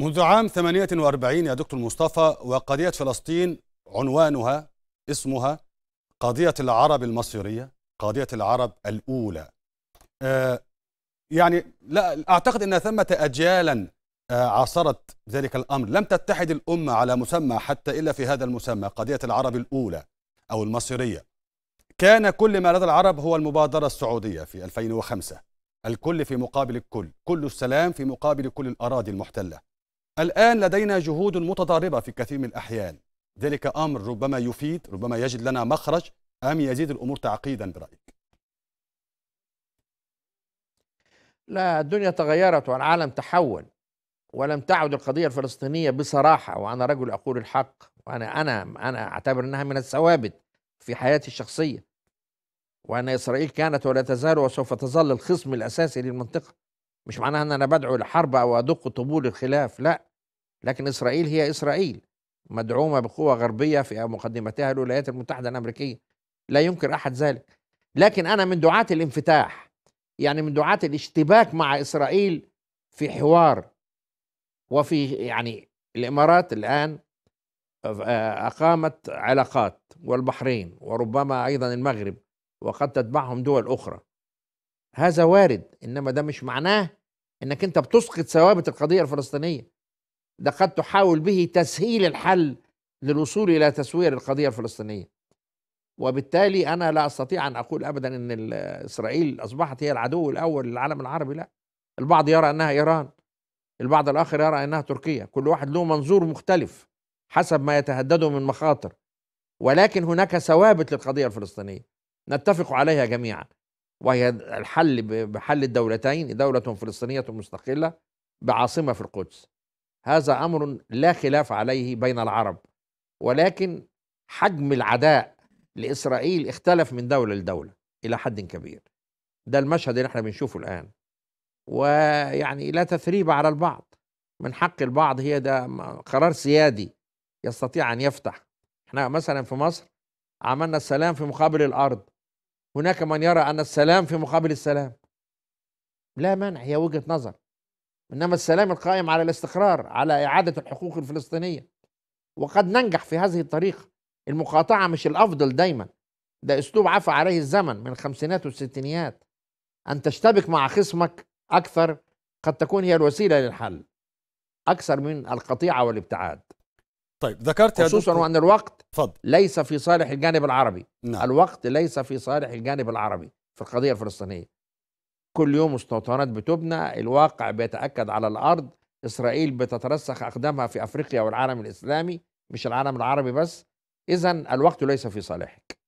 منذ عام 48 يا دكتور مصطفى وقضية فلسطين عنوانها اسمها قضية العرب المصيرية قضية العرب الأولى آه يعني لا أعتقد أن ثمة أجيالا آه عاصرت ذلك الأمر لم تتحد الأمة على مسمى حتى إلا في هذا المسمى قضية العرب الأولى أو المصيرية كان كل ما لدى العرب هو المبادرة السعودية في 2005 الكل في مقابل الكل كل السلام في مقابل كل الأراضي المحتلة الآن لدينا جهود متضاربة في كثير من الأحيان ذلك أمر ربما يفيد ربما يجد لنا مخرج أم يزيد الأمور تعقيدا برأيك لا الدنيا تغيرت والعالم تحول ولم تعد القضية الفلسطينية بصراحة وأنا رجل أقول الحق وأنا أنا أنا أعتبر أنها من الثوابت في حياتي الشخصية وأن إسرائيل كانت ولا تزال وسوف تظل الخصم الأساسي للمنطقة مش معناها أن أنا بدعو لحرب أو أدق طبول الخلاف لا لكن إسرائيل هي إسرائيل مدعومة بقوة غربية في مقدمتها الولايات المتحدة الأمريكية لا ينكر أحد ذلك لكن أنا من دعاة الانفتاح يعني من دعاة الاشتباك مع إسرائيل في حوار وفي يعني الإمارات الآن آه، أقامت علاقات والبحرين وربما أيضا المغرب وقد تتبعهم دول أخرى هذا وارد إنما ده مش معناه إنك أنت بتسقط ثوابت القضية الفلسطينية لقد تحاول به تسهيل الحل للوصول الى تسويه للقضيه الفلسطينيه. وبالتالي انا لا استطيع ان اقول ابدا ان اسرائيل اصبحت هي العدو الاول للعالم العربي لا. البعض يرى انها ايران. البعض الاخر يرى انها تركيا، كل واحد له منظور مختلف حسب ما يتهدده من مخاطر. ولكن هناك ثوابت للقضيه الفلسطينيه نتفق عليها جميعا. وهي الحل بحل الدولتين دولة فلسطينية مستقلة بعاصمة في القدس هذا امر لا خلاف عليه بين العرب ولكن حجم العداء لاسرائيل اختلف من دوله لدوله الى حد كبير ده المشهد اللي احنا بنشوفه الان ويعني لا تثريب على البعض من حق البعض هي ده قرار سيادي يستطيع ان يفتح احنا مثلا في مصر عملنا السلام في مقابل الارض هناك من يرى ان السلام في مقابل السلام لا مانع هي وجهه نظر انما السلام القائم على الاستقرار على اعاده الحقوق الفلسطينيه وقد ننجح في هذه الطريقه المقاطعه مش الافضل دايما ده اسلوب عفى عليه الزمن من الخمسينات والستينيات ان تشتبك مع خصمك اكثر قد تكون هي الوسيله للحل اكثر من القطيعه والابتعاد طيب ذكرت يا خصوصا وان الوقت فضل. ليس في صالح الجانب العربي نعم. الوقت ليس في صالح الجانب العربي في القضيه الفلسطينيه كل يوم مستوطنات بتبنى الواقع بيتأكد على الأرض إسرائيل بتترسخ أقدامها في أفريقيا والعالم الإسلامي مش العالم العربي بس إذا الوقت ليس في صالحك